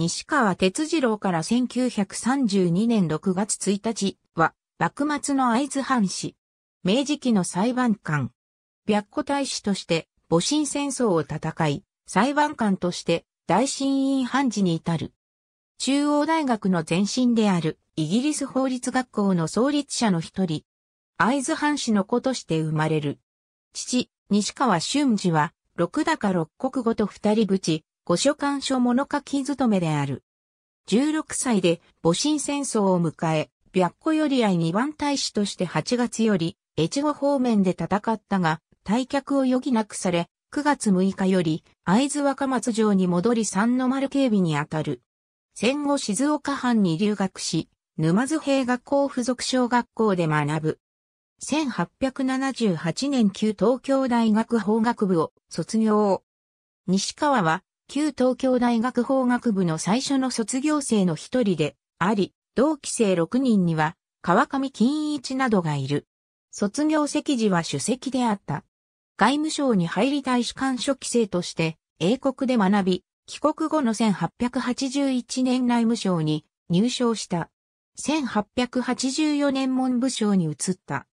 西川哲次郎から1932年6月1日は、幕末の会津藩士。明治期の裁判官。白虎大使として、戊辰戦争を戦い、裁判官として大審院判事に至る。中央大学の前身であるイギリス法律学校の創立者の一人。会津藩士の子として生まれる。父、西川俊二は、六高六国語と二人ち、御所管所物書き勤めである。16歳で戊辰戦争を迎え、白虎より愛二番大使として8月より、越後方面で戦ったが、退却を余儀なくされ、9月6日より、会津若松城に戻り三の丸警備にあたる。戦後静岡藩に留学し、沼津兵学校附属小学校で学ぶ。1878年旧東京大学法学部を卒業。西川は旧東京大学法学部の最初の卒業生の一人であり、同期生6人には川上金一などがいる。卒業席時は主席であった。外務省に入り大使館初期生として英国で学び、帰国後の1881年内務省に入省した。1884年文部省に移った。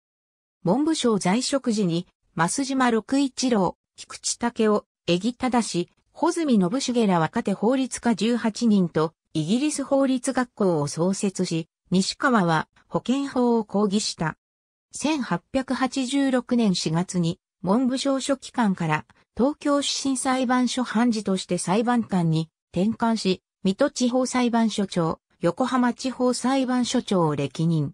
文部省在職時に、増島六一郎、菊池武雄、江木忠、穂積信繁ら若手法律家18人と、イギリス法律学校を創設し、西川は保険法を抗議した。1886年4月に文部省書記官から東京市審裁判所判事として裁判官に転換し、水戸地方裁判所長、横浜地方裁判所長を歴任。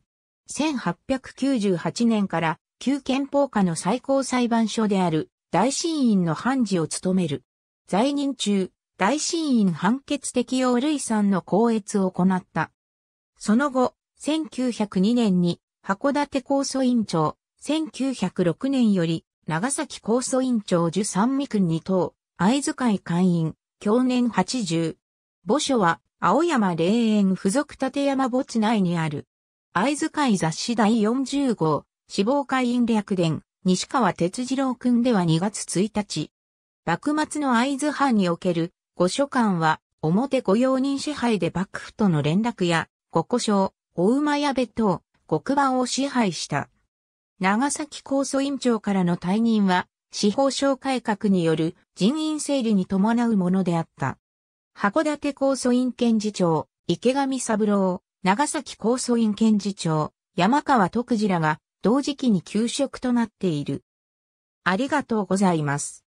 1898年から旧憲法下の最高裁判所である大審院の判事を務める。在任中、大審院判決適用類さんの公閲を行った。その後、1902年に函館高訴院長、1906年より長崎高訴院長受三味君に等、藍津会会員、去年80。墓所は青山霊園附属立山墓地内にある。藍津会雑誌第40号、死亡会員略伝、西川哲次郎君では2月1日。幕末の会津藩における御所間は、表御用人支配で幕府との連絡や、御故障、お馬や別等、極番を支配した。長崎高訴院長からの退任は、司法省改革による人員整理に伴うものであった。函館高訴院検事長、池上三郎、長崎高訴院検事長、山川徳次らが同時期に休職となっている。ありがとうございます。